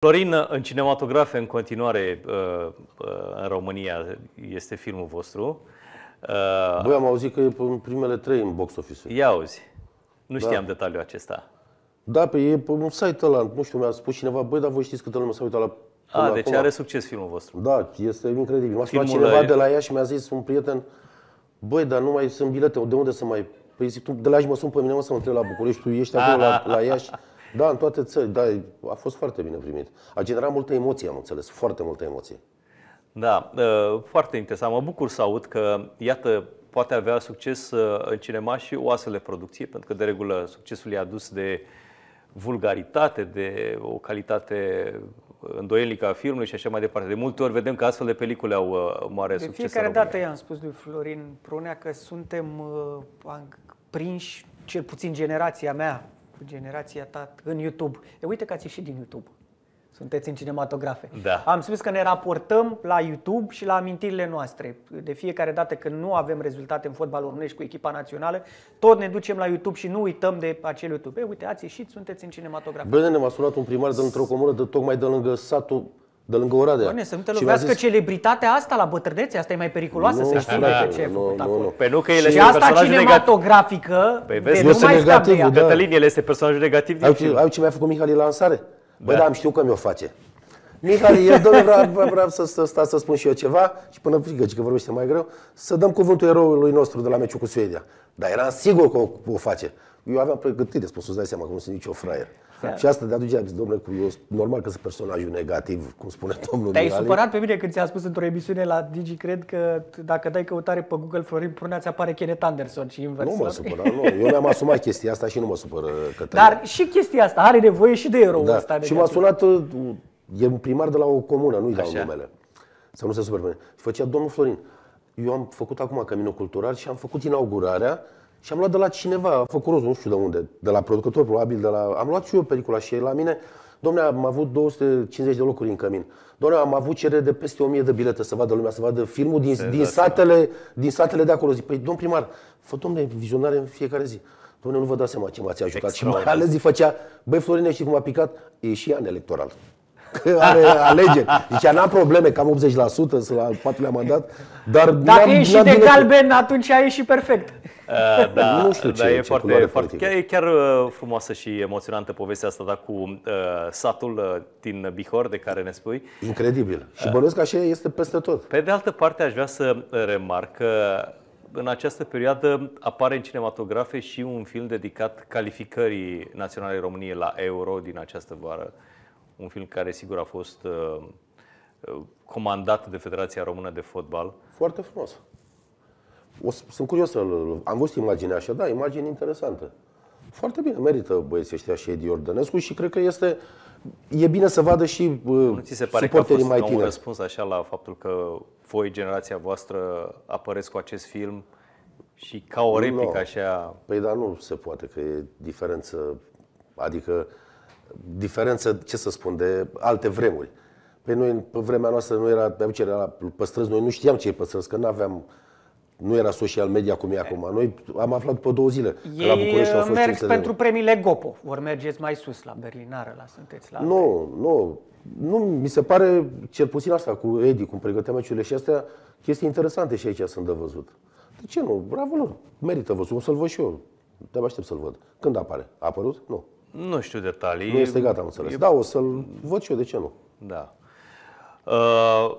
Florin, în cinematografe în continuare uh, uh, în România este filmul vostru. Uh, băi, am auzit că e în primele trei în box office Ia auzi. Nu da. știam da. detaliul acesta. Da, pe e pe un site ăla, nu știu, mi-a spus cineva, băi, dar voi știți câtă lume s-a uitat la A, de deci acolo. are succes filmul vostru. Da, este incredibil. M-a sunat cineva e... de la ea și mi-a zis un prieten, băi, dar nu mai sunt bilete, de unde să mai... Păi zic, tu de la Iași mă sun pe mine, mă să mă întreb la București, tu ești acolo la, la Iași. Da, în toate țări, da, a fost foarte bine primit. A generat multă emoție, am înțeles, foarte multă emoție. Da, ă, foarte interesant. Mă bucur să aud că, iată, poate avea succes ă, în cinema și o astfel de producție, pentru că, de regulă, succesul e adus de vulgaritate, de o calitate îndoielnică a filmului și așa mai departe. De multe ori vedem că astfel de pelicule au ă, mare de succes. De fiecare dată i-am spus lui Florin Prunea că suntem prinși, cel puțin generația mea, cu generația ta în YouTube. E, uite că ați ieșit din YouTube. Sunteți în cinematografe. Da. Am spus că ne raportăm la YouTube și la amintirile noastre. De fiecare dată când nu avem rezultate în fotbal românești cu echipa națională, tot ne ducem la YouTube și nu uităm de acel YouTube. E, uite, ați ieșit, sunteți în cinematografe. Bine, ne-am asumat un primar de într-o comună de tocmai de lângă satul de lângă Oradea. Doamne, să nu te lovească zis... celebritatea asta la bătrânețe, asta e mai periculoasă, nu, să știi da, ce ai făcut nu, acolo. Nu, nu. Pe nu că ele și asta cinematografică, păi vezi, nu, nu mai negativ, Da. Cătălin, el este personajul negativ ai, Ai ce mi-a făcut Mihali la lansare? Băi, da. da, am știu că mi-o face. Mihali, el domnule, vreau, vreau, vreau să, să, sta, să spun și eu ceva și până frică, că vorbește mai greu, să dăm cuvântul eroului nostru de la meciul cu Suedia. Dar eram sigur că o, o face eu aveam pregătire, spus, să-ți dai seama că nu sunt nicio fraier. Și asta de atunci am zis, domnule, cu eu, normal că sunt personajul negativ, cum spune domnul Te-ai Mirali. supărat pe mine când ți a spus într-o emisiune la Digi, cred că dacă dai căutare pe Google Florin Prunea, ți apare Kenneth Anderson și invers. Nu mă supăra, nu. Eu mi-am asumat chestia asta și nu mă supără că Dar și chestia asta are nevoie și de eroul da. ăsta negativ. Și m-a sunat, uh, e un primar de la o comună, nu-i dau numele. Să nu se supere Și făcea domnul Florin, eu am făcut acum Camino Cultural și am făcut inaugurarea și am luat de la cineva, a făcut rost, nu știu de unde, de la producător probabil, de la... am luat și eu pelicula și la mine, domne, am avut 250 de locuri în cămin. Domne, am avut cerere de peste 1000 de bilete să vadă lumea, să vadă filmul din, din, satele, din satele de acolo. Zic, păi domn primar, fă domne vizionare în fiecare zi. Domne, nu vă dați seama ce m-ați ajutat. Și mai ales zi făcea, băi Florine, și cum a picat? E și an electoral. Că are alegeri. Zicea, n-am probleme, cam 80% sunt la al patrulea mandat. Dar Dacă ești și de galben, atunci e și perfect. da, nu știu ce, da, e ce foarte, foarte politică. chiar, e chiar uh, frumoasă și emoționantă povestea asta da, cu uh, satul uh, din Bihor de care ne spui. Incredibil. Și uh. bănuiesc că așa este peste tot. Pe de altă parte, aș vrea să remarc că în această perioadă apare în cinematografe și un film dedicat calificării naționale României la Euro din această vară. Un film care sigur a fost uh, comandat de Federația Română de Fotbal. Foarte frumos o, sunt curios să-l... Am văzut imaginea așa, da, imagine interesantă. Foarte bine, merită băieții ăștia și Edi Ordănescu și cred că este... E bine să vadă și nu ți se pare că a fost mai tineri. răspuns așa la faptul că voi, generația voastră, apăreți cu acest film și ca o replică no. așa... Păi da, nu se poate, că e diferență, adică diferență, ce să spun, de alte vremuri. Păi noi, pe vremea noastră, nu era, pe ce era păstrăzi, noi nu știam ce e păstrăzi, că nu aveam nu era social media cum e acum. Noi am aflat după două zile Ei la București au uh, fost merg pentru premiile Gopo. Vor mergeți mai sus la Berlinară, la sunteți la... Nu, nu. Nu, mi se pare, cel puțin asta cu Edi, cum pregăteam meciurile și astea, chestii interesante și aici sunt de văzut. De ce nu? Bravo lor. Merită văzut. O să-l văd și eu. Te aștept să-l văd. Când apare? A apărut? Nu. Nu știu detalii. Nu este gata, am înțeles. E... Da, o să-l văd și eu. De ce nu? Da. Uh...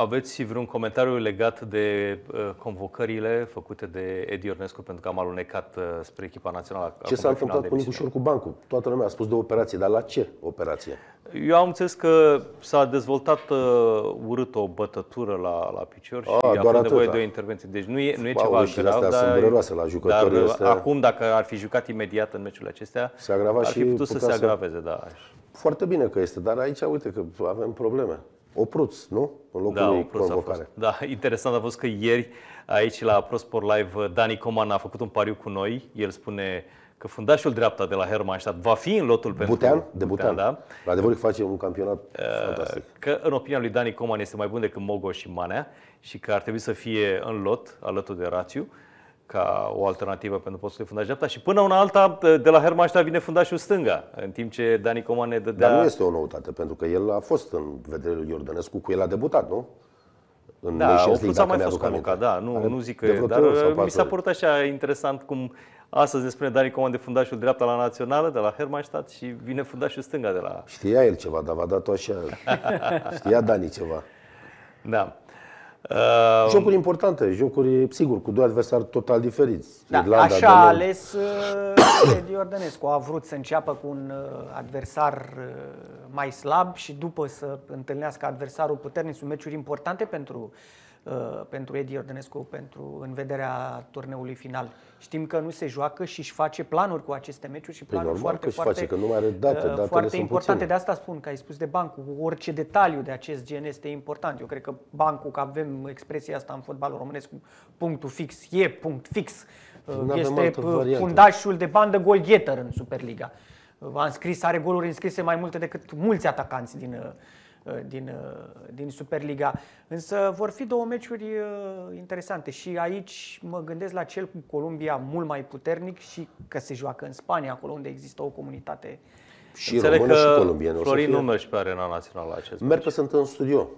Aveți vreun comentariu legat de uh, convocările făcute de Edi Ornescu pentru că am alunecat uh, spre echipa națională? Ce s-a întâmplat cu Nicușor cu bancul? Toată lumea a spus de operație, dar la ce operație? Eu am înțeles că s-a dezvoltat uh, urât o bătătură la, la picior și a, a fost nevoie da. de o intervenție. Deci nu e, nu e wow, ceva grav, astea dar, sunt dureroase la jucători. Dar este... acum, dacă ar fi jucat imediat în meciul acestea, se agrava ar fi și putut să se agraveze. Să... Da. Foarte bine că este, dar aici uite că avem probleme. Opruț, nu? În locul da, lui Opruț a fost. Da, interesant a fost că ieri aici la ProSport Live Dani Coman a făcut un pariu cu noi. El spune că fundașul dreapta de la Hermannstadt va fi în lotul pentru Butean, de da. Butean, Butean da. La adevăr că face un campionat uh, fantastic. Că în opinia lui Dani Coman este mai bun decât Mogo și Manea și că ar trebui să fie în lot alături de Rațiu. Uh, ca o alternativă pentru postul de fundaș dreapta și până una alta de la Hermașta vine fundașul stânga, în timp ce Dani Coman ne dădea... Dar nu este o noutate, pentru că el a fost în vedere lui Iordănescu, cu el a debutat, nu? În da, o League, mai fost convocat, da, nu, Are nu zic că dar uh, mi s-a părut așa interesant cum astăzi ne spune Dani Coman de fundașul dreapta la Națională, de la Hermannstadt și vine fundașul stânga de la... Știa el ceva, dar v-a dat-o așa. Știa Dani ceva. Da. Uh, jocuri importante, jocuri, sigur, cu doi adversari total diferiți. Da, Irlanda, așa a ales eh, Edi Ordenescu. A vrut să înceapă cu un eh, adversar eh, mai slab și după să întâlnească adversarul puternic. Sunt meciuri importante pentru uh, Uh, pentru Edi Ordenescu pentru, în vederea turneului final. Știm că nu se joacă și își face planuri cu aceste meciuri și păi planuri păi foarte, că foarte, face, că nu mai are date, uh, datele foarte importante. Puține. De asta spun că ai spus de bancul. Orice detaliu de acest gen este important. Eu cred că bancul, că avem expresia asta în fotbalul românesc, punctul fix, e punct fix. Uh, este fundașul de bandă golgheter în Superliga. A înscris, are goluri înscrise mai multe decât mulți atacanți din Uh, din, uh, din Superliga. Însă vor fi două meciuri uh, interesante și aici mă gândesc la cel cu Columbia mult mai puternic și că se joacă în Spania, acolo unde există o comunitate și Înțeleg română și colombiană. Florin nu merge pe arena națională la acest Merg că sunt în studio.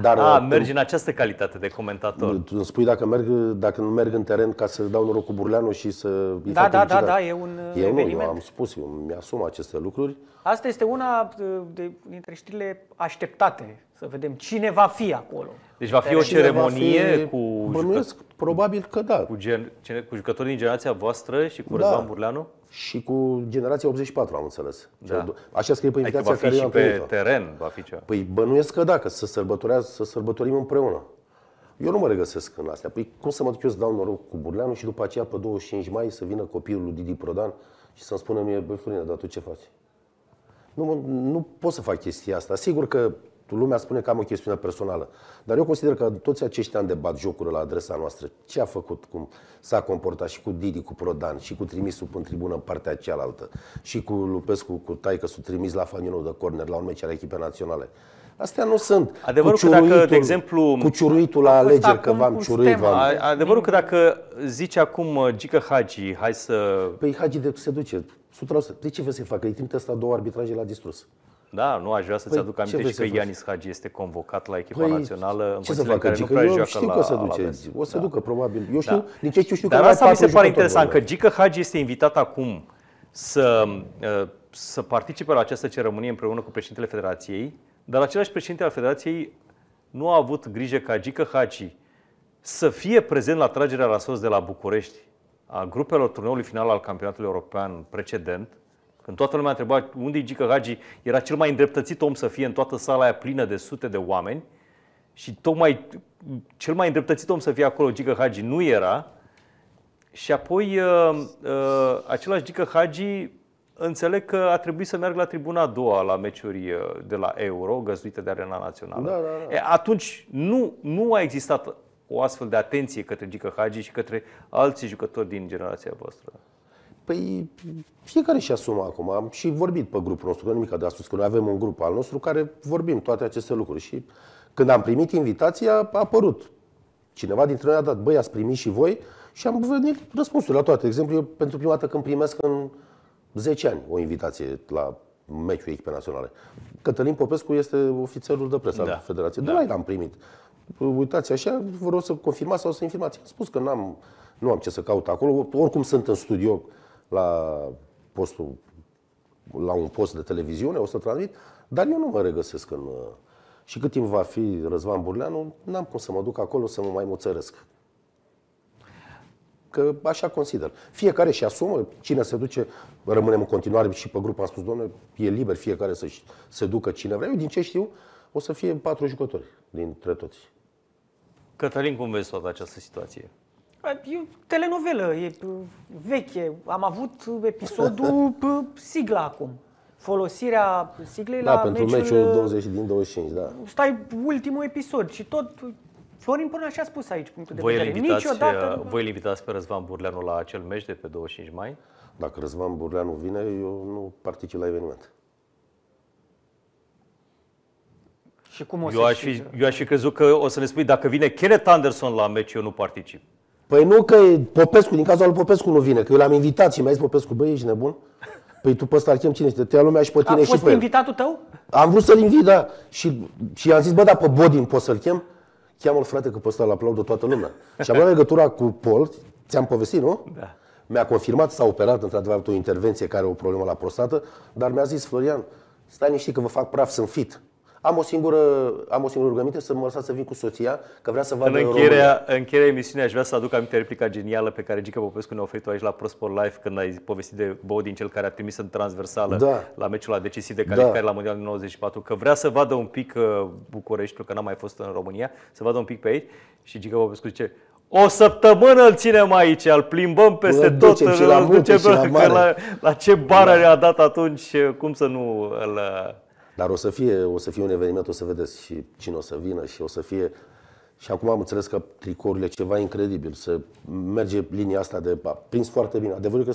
Dar, A, mergi în această calitate de comentator. Spui dacă, merg, dacă nu merg în teren ca să dau noroc cu Burleanu și să da, da, da, da, e un eu eveniment. Nu, eu am spus, eu mi-asum aceste lucruri. Asta este una de, dintre știrile așteptate, să vedem cine va fi acolo. Deci va fi o ceremonie fi, cu... Bănuiesc, jucă... probabil că da. Cu, gen, cu jucători din generația voastră și cu da. Răzvan Burleanu? și cu generația 84, am înțeles. Da. Așa scrie pe adică invitația adică va fi care și pe teren, va fi cea. Păi bănuiesc că da, că să, să sărbătorim împreună. Eu nu mă regăsesc în astea. Păi cum să mă duc eu să dau noroc cu Burleanu și după aceea pe 25 mai să vină copilul lui Didi Prodan și să-mi spună mie, băi Florine, dar tu ce faci? Nu, nu pot să fac chestia asta. Sigur că lumea spune că am o chestiune personală. Dar eu consider că toți acești ani de bat jocuri la adresa noastră, ce a făcut, cum s-a comportat și cu Didi, cu Prodan, și cu trimisul în tribună în partea cealaltă, și cu Lupescu, cu Taică, sunt trimis la Faninou de corner, la un meci al echipei naționale. Astea nu sunt. Adevărul că dacă, de exemplu, cu ciuruitul la alegeri, că v-am ciuruit, v-am... Adevărul că dacă zice acum uh, Gică Hagi, hai să... Păi Hagi de se duce, 100%. De ce vrei să facă? Îi trimite asta două arbitraje la distrus. Da, nu aș vrea să-ți păi, aduc aminte și că Ianis Hagi este convocat la echipa păi, națională în ce să facă, care Gică? nu prea eu joacă știu la, că să duce. La o să da. ducă, probabil. Eu da. știu, da. nici știu, știu Dar că asta mi se pare interesant, că Gică Hagi este invitat acum să, uh, să participe la această ceremonie împreună cu președintele Federației, dar același președinte al Federației nu a avut grijă ca Gică Hagi să fie prezent la tragerea la sos de la București a grupelor turneului final al campionatului european precedent, când toată lumea întreba unde e Gică Hagi, era cel mai îndreptățit om să fie în toată sala aia plină de sute de oameni și tocmai cel mai îndreptățit om să fie acolo, Gică Hagi, nu era. Și apoi uh, uh, același Gică Hagi înțeleg că a trebuit să meargă la tribuna a doua la meciuri uh, de la Euro, găzduite de Arena Națională. Da, da, da. E, atunci nu, nu a existat o astfel de atenție către Gică Hagi și către alții jucători din generația voastră. Păi fiecare și asumă acum. Am și vorbit pe grupul nostru, că nimic de a spus, că noi avem un grup al nostru care vorbim toate aceste lucruri. Și când am primit invitația, a apărut cineva dintre noi a dat, băi, ați primit și voi? Și am venit răspunsul la toate. De exemplu, eu pentru prima dată când primesc în 10 ani o invitație la meciul echipei naționale. Cătălin Popescu este ofițerul de presă da. al Federației. Da. De la el am primit. Uitați așa, vreau să confirmați sau să infirmați. Am spus că n-am, nu am ce să caut acolo. Oricum sunt în studio la, postul, la un post de televiziune, o să transmit, dar eu nu mă regăsesc în... Și cât timp va fi Răzvan Burleanu, n-am cum să mă duc acolo să mă mai muțăresc. Că așa consider. Fiecare și asumă, cine se duce, rămânem în continuare și pe grup, am spus, domnule, e liber fiecare să se ducă cine vrea. Eu, din ce știu, o să fie patru jucători dintre toți. Cătălin, cum vezi toată această situație? E telenovelă, e veche. Am avut episodul sigla acum. Folosirea siglei da, la pentru meciul, meciul 20 uh, din 25, da. Stai ultimul episod și tot Florin până așa a spus aici punctul de vedere. Niciodată... Uh, voi îl invitați pe Răzvan Burleanu la acel meci de pe 25 mai? Dacă Răzvan Burleanu vine, eu nu particip la eveniment. Și cum o eu, aș fi, eu aș fi crezut că o să ne spui dacă vine Kenneth Anderson la meci, eu nu particip. Păi nu că Popescu, din cazul lui Popescu nu vine, că eu l-am invitat și mi-a zis Popescu, băi, ești nebun? Păi tu pe ăsta chem cine este. Te ia lumea și pe tine A și fost invitatul tău? Am vrut să-l invit, da. Și, și am zis, bă, da, pe Bodin poți să-l chem? Cheamă-l, frate, că pe ăsta l aplaudă toată lumea. și am luat legătura cu Paul, ți-am povestit, nu? Da. Mi-a confirmat, s-a operat, într-adevăr, o intervenție care are o problemă la prostată, dar mi-a zis, Florian, stai niște că vă fac praf, sunt fit. Am o singură, am o singură rugăminte să mă lăsați să vin cu soția, că vrea să vadă în încheierea, în încheierea emisiunii aș vrea să aduc aminte replica genială pe care Gica Popescu ne-a oferit-o aici la ProSport Live când ai povestit de Bodin, cel care a trimis în transversală da. la meciul la decisiv de da. calificare da. la Mondial 94, că vrea să vadă un pic uh, Bucureștiul, că n-a mai fost în România, să vadă un pic pe aici și Gica Popescu zice o săptămână îl ținem aici, îl plimbăm peste îl tot, îl ducem la, la, la, la ce bară da. a dat atunci, cum să nu îl uh, dar o să fie, o să fie un eveniment, o să vedeți și cine o să vină și o să fie... Și acum am înțeles că tricourile ceva incredibil, să merge linia asta de a prins foarte bine. Adevărul că